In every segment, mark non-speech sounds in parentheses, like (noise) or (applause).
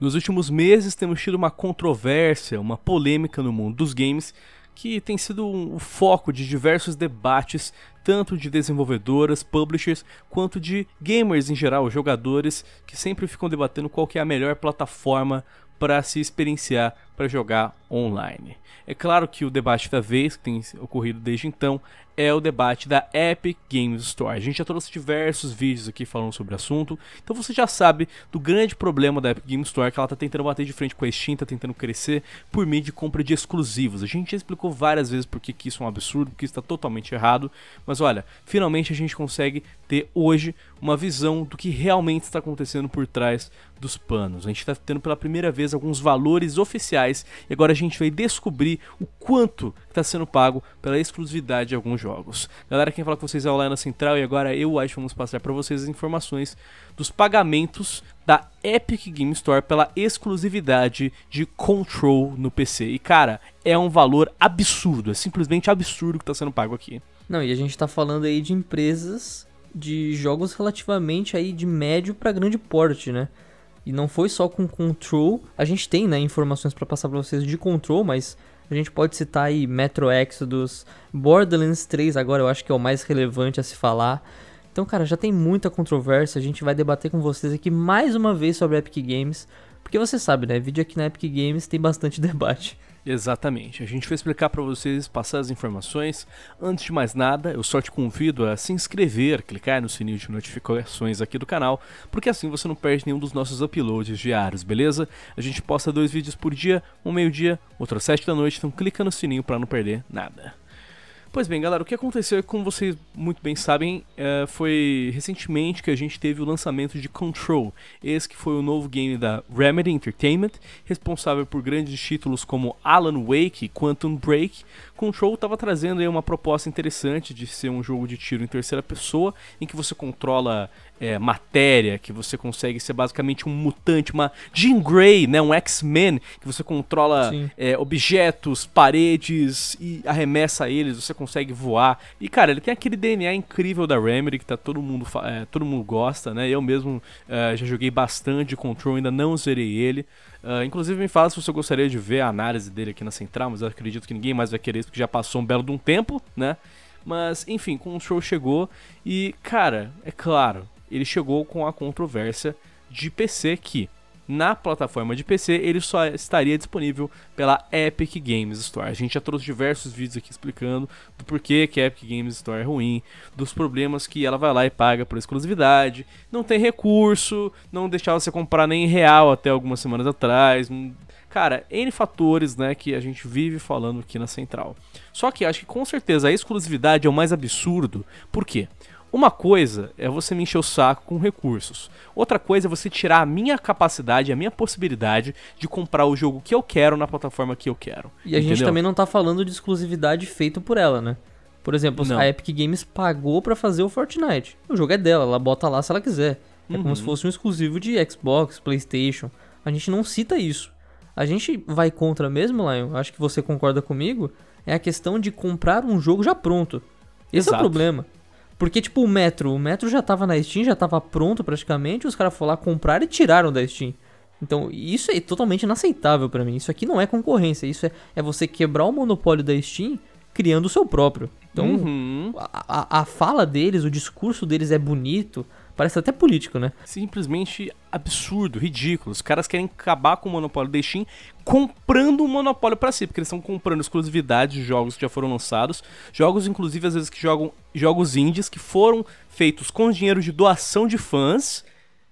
Nos últimos meses temos tido uma controvérsia, uma polêmica no mundo dos games que tem sido o um foco de diversos debates, tanto de desenvolvedoras, publishers, quanto de gamers em geral, jogadores, que sempre ficam debatendo qual é a melhor plataforma para se experienciar para jogar online. É claro que o debate da vez, que tem ocorrido desde então, é o debate da Epic Games Store. A gente já trouxe diversos vídeos aqui falando sobre o assunto, então você já sabe do grande problema da Epic Games Store, que ela está tentando bater de frente com a Steam, está tentando crescer por meio de compra de exclusivos. A gente já explicou várias vezes por que isso é um absurdo, que isso está totalmente errado, mas olha, finalmente a gente consegue ter hoje uma visão do que realmente está acontecendo por trás dos panos. A gente está tendo pela primeira vez alguns valores oficiais reais. E agora a gente vai descobrir o quanto está sendo pago pela exclusividade de alguns jogos. Galera, quem fala com vocês é o Laina Central e agora eu acho que vamos passar para vocês as informações dos pagamentos da Epic Game Store pela exclusividade de Control no PC. E cara, é um valor absurdo, é simplesmente absurdo que está sendo pago aqui. Não, e a gente está falando aí de empresas de jogos relativamente aí de médio para grande porte, né? E não foi só com Control. A gente tem, né, informações para passar para vocês de Control, mas a gente pode citar aí Metro Exodus, Borderlands 3 agora eu acho que é o mais relevante a se falar. Então, cara, já tem muita controvérsia, a gente vai debater com vocês aqui mais uma vez sobre Epic Games, porque você sabe, né, vídeo aqui na Epic Games tem bastante (laughs) debate. Exatamente. A gente vai explicar para vocês, passar as informações. Antes de mais nada, eu só te convido a se inscrever, clicar no sininho de notificações aqui do canal, porque assim você não perde nenhum dos nossos uploads diários, beleza? A gente posta dois vídeos por dia, um meio-dia, outro às sete da noite, então clica no sininho para não perder nada. Pois bem, galera, o que aconteceu, é como vocês muito bem sabem, é, foi recentemente que a gente teve o lançamento de Control, esse que foi o novo game da Remedy Entertainment, responsável por grandes títulos como Alan Wake e Quantum Break. Control estava trazendo aí uma proposta interessante de ser um jogo de tiro em terceira pessoa, em que você controla é, matéria, que você consegue ser basicamente um mutante, uma Jean Grey, né, um X-Men, que você controla é, objetos, paredes e arremessa eles, você consegue voar. E cara, ele tem aquele DNA incrível da Remedy que tá todo mundo é, todo mundo gosta, né? Eu mesmo é, já joguei bastante Control, ainda não zerei ele. Ah, inclusive me fala se você gostaria de ver a análise dele aqui na Central, mas eu acredito que ninguém mais vai querer isso, porque já passou um belo de um tempo, né? Mas, enfim, com o show chegou e, cara, é claro, ele chegou com a controvérsia de PC que na plataforma de PC ele só estaria disponível pela Epic Games Store. A gente já trouxe diversos vídeos aqui explicando do porquê que a Epic Games Store é ruim, dos problemas que ela vai lá e paga por exclusividade, não tem recurso, não deixava você comprar nem em real até algumas semanas atrás. Hum, cara, N fatores né, que a gente vive falando aqui na central. Só que acho que com certeza a exclusividade é o mais absurdo. Por quê? Uma coisa é você me encher o saco com recursos. Outra coisa é você tirar a minha capacidade, a minha possibilidade de comprar o jogo que eu quero na plataforma que eu quero. E a gente também não tá falando de exclusividade feito por ela, né? Por exemplo, não. a Epic Games pagou para fazer o Fortnite. O jogo é dela, ela bota lá se ela quiser. É uhum. como se uhum. fosse um exclusivo de Xbox, PlayStation. A gente não cita isso. A gente vai contra mesmo, Lion, acho que você concorda comigo, é a questão de comprar um jogo já pronto. Esse Exato. é o problema. Porque, tipo, o Metro, o Metro já tava na Steam, já tava pronto praticamente, os caras foram lá, comprar e tiraram da Steam. Então, isso é totalmente inaceitável para mim. Isso aqui não é concorrência, isso é, é você quebrar o monopólio da Steam criando o seu próprio. Então, uhum. a, a, a, fala deles, o discurso deles é bonito, Parece até político, né? Simplesmente absurdo, ridículo. Os caras querem acabar com o monopólio da Steam comprando o um monopólio para si, porque eles estão comprando exclusividade de jogos que já foram lançados, jogos inclusive às vezes que jogam jogos indies que foram feitos com dinheiro de doação de fãs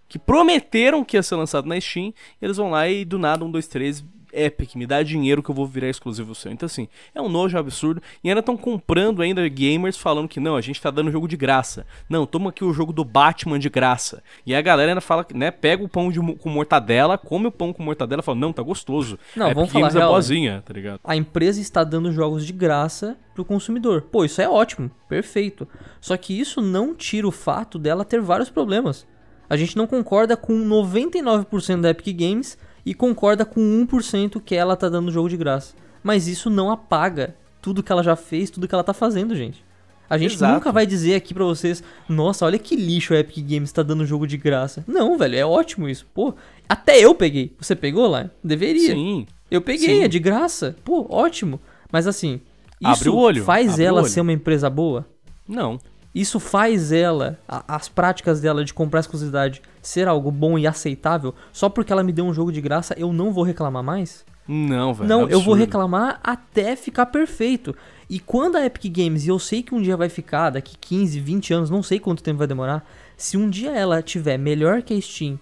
que prometeram que ia ser lançado na Steam, eles vão lá e do nada, um, dois, três, Epic, me dá dinheiro que eu vou virar exclusivo seu. Então, assim, é um nojo absurdo. E ainda estão comprando ainda gamers falando que não, a gente tá dando jogo de graça. Não, toma aqui o jogo do Batman de graça. E a galera ainda fala, né, pega o pão de, com mortadela, come o pão com mortadela e fala, não, tá gostoso. Não, a Epic vamos Games falar, é né? boazinha, tá ligado? A empresa está dando jogos de graça pro consumidor. Pô, isso é ótimo, perfeito. Só que isso não tira o fato dela ter vários problemas. A gente não concorda com 99% da Epic Games e concorda com 1% que ela tá dando o jogo de graça. Mas isso não apaga tudo que ela já fez, tudo que ela tá fazendo, gente. A gente Exato. nunca vai dizer aqui para vocês, nossa, olha que lixo a Epic Games tá dando jogo de graça. Não, velho, é ótimo isso. Pô, até eu peguei. Você pegou lá? Deveria. Sim. Eu peguei, é Sim. é de graça. Pô, ótimo. Mas assim, isso Abre o olho. faz Abre ela olho. ser uma empresa boa? Não. Isso faz ela, a, as práticas dela de comprar exclusividade ser algo bom e aceitável, só porque ela me deu um jogo de graça, eu não vou reclamar mais? Não, velho. Não, é eu vou reclamar até ficar perfeito. E quando a Epic Games, e eu sei que um dia vai ficar, daqui 15, 20 anos, não sei quanto tempo vai demorar, se um dia ela tiver melhor que a Steam,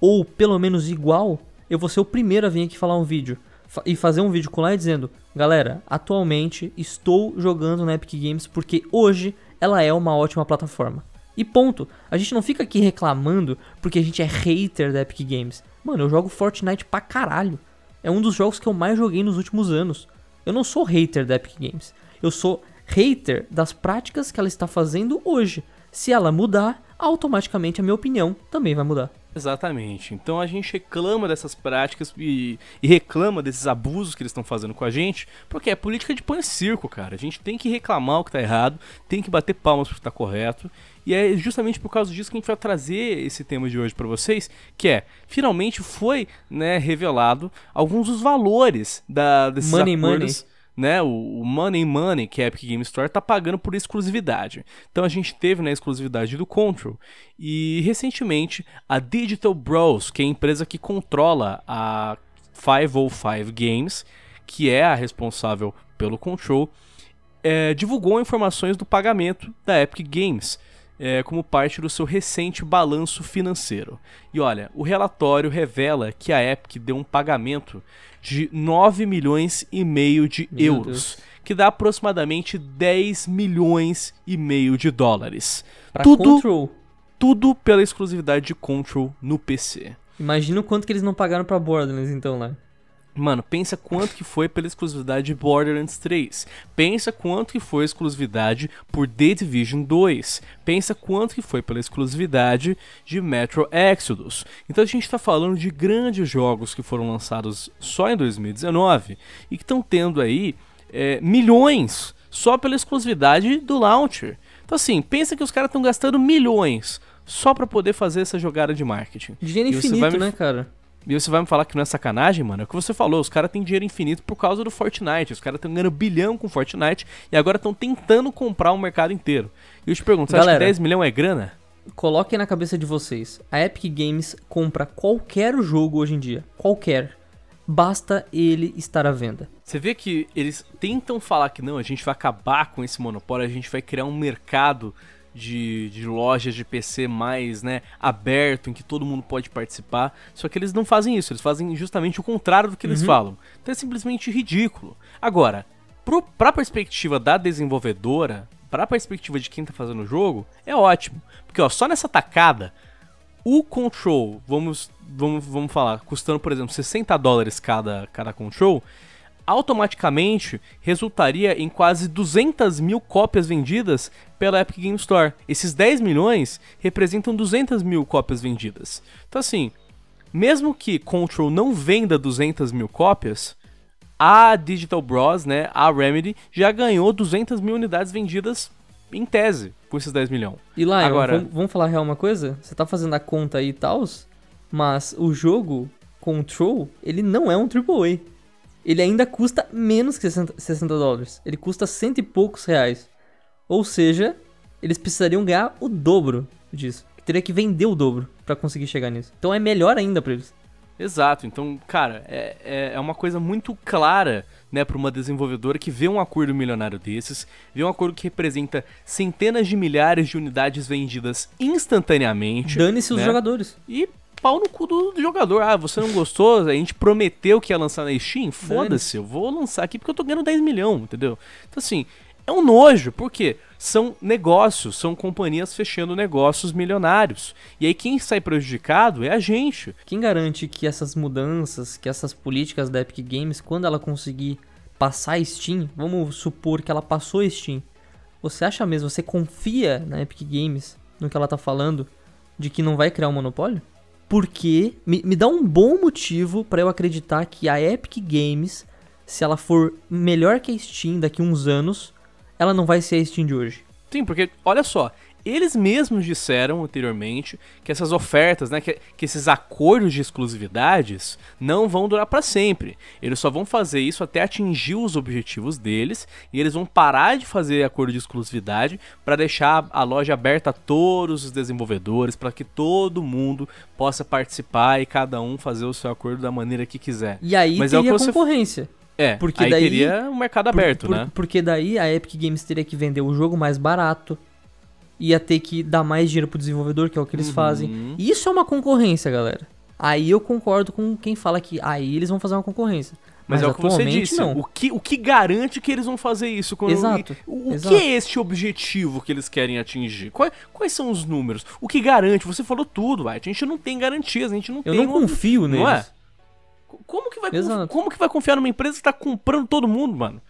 ou pelo menos igual, eu vou ser o primeiro a vir aqui falar um vídeo. E fazer um vídeo com lá dizendo: Galera, atualmente estou jogando na Epic Games porque hoje ela é uma ótima plataforma. E ponto. A gente não fica aqui reclamando porque a gente é hater da Epic Games. Mano, eu jogo Fortnite pra caralho. É um dos jogos que eu mais joguei nos últimos anos. Eu não sou hater da Epic Games. Eu sou hater das práticas que ela está fazendo hoje. Se ela mudar, automaticamente a minha opinião também vai mudar. Exatamente. Então a gente reclama dessas práticas e, e reclama desses abusos que eles estão fazendo com a gente, porque é política de pão e circo, cara. A gente tem que reclamar o que está errado, tem que bater palmas pro que tá correto. E é justamente por causa disso que a gente vai trazer esse tema de hoje para vocês, que é, finalmente foi, né, revelado alguns dos valores da desses money, acordos. Money né, o, Money Money que é a Epic Game Store tá pagando por exclusividade. Então a gente teve na né, exclusividade do Control e recentemente a Digital Bros, que é a empresa que controla a 505 Games, que é a responsável pelo Control, é, divulgou informações do pagamento da Epic Games é, como parte do seu recente balanço financeiro. E olha, o relatório revela que a Epic deu um pagamento de 9 milhões e meio de Meu euros, Deus. que dá aproximadamente 10 milhões e meio de dólares. Pra tudo, Control. tudo pela exclusividade de Control no PC. Imagina o quanto que eles não pagaram para Borderlands então lá. Né? Mano, pensa quanto que foi pela exclusividade de Borderlands 3. Pensa quanto que foi a exclusividade por The Division 2. Pensa quanto que foi pela exclusividade de Metro Exodus. Então a gente está falando de grandes jogos que foram lançados só em 2019 e que estão tendo aí é, milhões só pela exclusividade do launcher. Então assim, pensa que os caras estão gastando milhões só para poder fazer essa jogada de marketing. Dinheiro infinito, me... né, cara? E você vai me falar que não é sacanagem, mano? É o que você falou, os caras têm dinheiro infinito por causa do Fortnite. Os caras estão ganhando bilhão com Fortnite e agora estão tentando comprar o mercado inteiro. E eu te pergunto, você Galera, acha que 10 milhões é grana? Coloquem na cabeça de vocês, a Epic Games compra qualquer jogo hoje em dia, qualquer. Basta ele estar à venda. Você vê que eles tentam falar que não, a gente vai acabar com esse monopólio, a gente vai criar um mercado de, de lojas de PC mais né, aberto, em que todo mundo pode participar. Só que eles não fazem isso, eles fazem justamente o contrário do que eles uhum. falam. Então é simplesmente ridículo. Agora, pro, pra perspectiva da desenvolvedora, pra perspectiva de quem tá fazendo o jogo, é ótimo. Porque ó, só nessa tacada, o control, vamos, vamos, vamos falar, custando, por exemplo, 60 dólares cada, cada control, automaticamente resultaria em quase 200 mil cópias vendidas pela Epic Game Store. Esses 10 milhões representam 200 mil cópias vendidas. Então, assim, mesmo que Control não venda 200 mil cópias, a Digital Bros, né, a Remedy, já ganhou 200 mil unidades vendidas em tese com esses 10 milhões. E lá, Agora... vamos, vamos falar real uma coisa? Você tá fazendo a conta aí e tal, mas o jogo Control, ele não é um AAA ele ainda custa menos que 60, dólares. Ele custa cento e poucos reais. Ou seja, eles precisariam ganhar o dobro disso. Teria que vender o dobro para conseguir chegar nisso. Então é melhor ainda para eles. Exato, então, cara, é, é, é uma coisa muito clara, né, para uma desenvolvedora que vê um acordo milionário desses, vê um acordo que representa centenas de milhares de unidades vendidas instantaneamente. Dane-se né? os jogadores. E pau no cu do jogador. Ah, você não gostou? A gente prometeu que ia lançar na Steam? Foda-se, eu vou lançar aqui porque eu tô ganhando 10 milhões, entendeu? Então, assim, é um nojo, porque são negócios, são companhias fechando negócios milionários. E aí quem sai prejudicado é a gente. Quem garante que essas mudanças, que essas políticas da Epic Games, quando ela conseguir passar a Steam, vamos supor que ela passou a Steam, você acha mesmo, você confia na Epic Games, no que ela tá falando, de que não vai criar um monopólio? porque me, me dá um bom motivo para eu acreditar que a Epic Games, se ela for melhor que a Steam daqui uns anos, ela não vai ser a Steam de hoje. Sim, porque olha só, eles mesmos disseram anteriormente que essas ofertas, né, que, que esses acordos de exclusividades não vão durar para sempre. Eles só vão fazer isso até atingir os objetivos deles e eles vão parar de fazer acordo de exclusividade para deixar a loja aberta a todos os desenvolvedores, para que todo mundo possa participar e cada um fazer o seu acordo da maneira que quiser. E aí Mas é teria é concorrência. É, porque aí daí, teria um mercado por, aberto, por, né? Porque daí a Epic Games teria que vender o jogo mais barato, ia ter que dar mais dinheiro pro desenvolvedor, que é o que eles uhum. fazem. Isso é uma concorrência, galera. Aí eu concordo com quem fala que aí eles vão fazer uma concorrência. Mas, Mas é o que você disse. Não. O, que, o que garante que eles vão fazer isso? Quando exato. O, o exato. que é este objetivo que eles querem atingir? Quais, quais são os números? O que garante? Você falou tudo, White. A gente não tem garantias, a gente não eu tem. Eu não um... confio não É? Como que, vai, como que vai confiar numa empresa que tá comprando todo mundo, mano?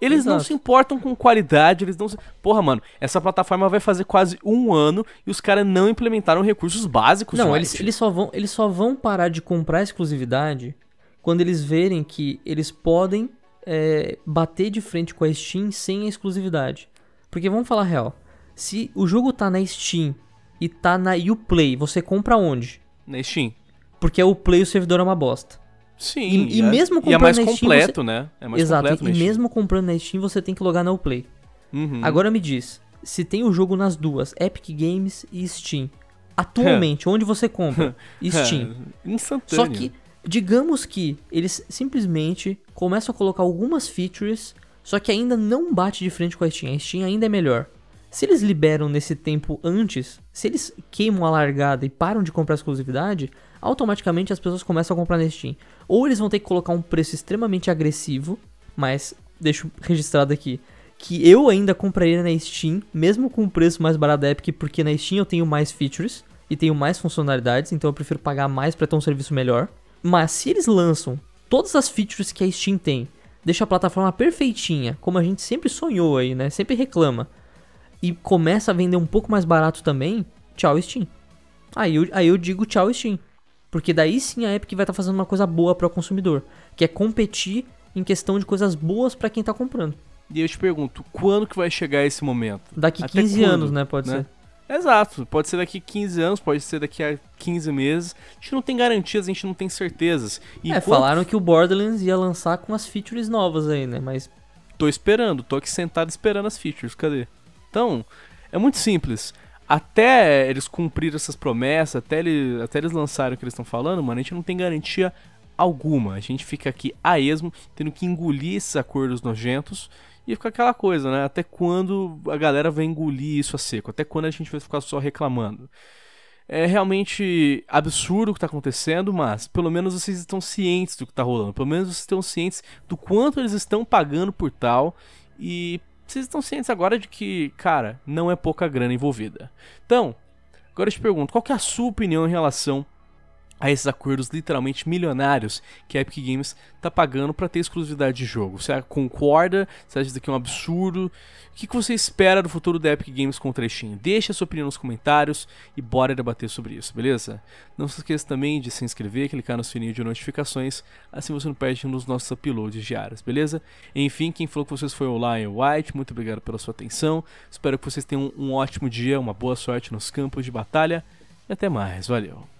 Eles Exato. não se importam com qualidade, eles não se... Porra, mano, essa plataforma vai fazer quase um ano e os caras não implementaram recursos básicos. Não, eles, eles, só vão, eles só vão parar de comprar exclusividade quando eles verem que eles podem é, bater de frente com a Steam sem a exclusividade. Porque vamos falar real, se o jogo tá na Steam e tá na Uplay, você compra onde? Na Steam. Porque a Uplay o servidor é uma bosta. Sim. E, e é, mesmo comprando e é mais na Steam, completo, você... né? É mais Exato, completo. E mesmo comprando na Steam, você tem que logar na Uplay. Uhum. Agora me diz, se tem o jogo nas duas, Epic Games e Steam. Atualmente, onde você compra? (laughs) Steam. É, instantâneo. Só que, digamos que eles simplesmente começam a colocar algumas features, só que ainda não bate de frente com a Steam. A Steam ainda é melhor. Se eles liberam nesse tempo antes, se eles queimam a largada e param de comprar exclusividade, automaticamente as pessoas começam a comprar na Steam. Ou eles vão ter que colocar um preço extremamente agressivo, mas deixo registrado aqui que eu ainda compraria na Steam, mesmo com o preço mais barato da Epic, porque na Steam eu tenho mais features e tenho mais funcionalidades, então eu prefiro pagar mais para ter um serviço melhor. Mas se eles lançam todas as features que a Steam tem, deixa a plataforma perfeitinha, como a gente sempre sonhou aí, né? Sempre reclama. E começa a vender um pouco mais barato também, tchau Steam. Aí eu, aí eu digo tchau Steam. Porque daí sim a Epic vai estar tá fazendo uma coisa boa para o consumidor, que é competir em questão de coisas boas para quem está comprando. E eu te pergunto, quando que vai chegar esse momento? Daqui 15 quando, anos, né? Pode né? ser. Exato, pode ser daqui 15 anos, pode ser daqui a 15 meses. A gente não tem garantias, a gente não tem certezas. E é, quanto... falaram que o Borderlands ia lançar com as features novas aí, né? Mas. Tô esperando, tô aqui sentado esperando as features, cadê? Então, é muito simples até eles cumprir essas promessas, até, ele, até eles lançarem o que eles estão falando, mano, a gente não tem garantia alguma. A gente fica aqui a esmo, tendo que engolir esses acordos nojentos. E fica aquela coisa, né? Até quando a galera vai engolir isso a seco? Até quando a gente vai ficar só reclamando? É realmente absurdo o que está acontecendo, mas pelo menos vocês estão cientes do que está rolando. Pelo menos vocês estão cientes do quanto eles estão pagando por tal. E vocês estão cientes agora de que, cara, não é pouca grana envolvida. Então, agora eu te pergunto, qual que é a sua opinião em relação a esses acordos literalmente milionários que a Epic Games tá pagando para ter exclusividade de jogo. Você concorda? Você acha isso aqui é um absurdo? O que, você espera do futuro da Epic Games com o Trechinho? Deixe a sua opinião nos comentários e bora debater sobre isso, beleza? Não se esqueça também de se inscrever, clicar no sininho de notificações, assim você não perde nos nossos uploads diários, beleza? Enfim, quem falou com vocês foi o Lion White, muito obrigado pela sua atenção, espero que vocês tenham um ótimo dia, uma boa sorte nos campos de batalha e até mais, valeu!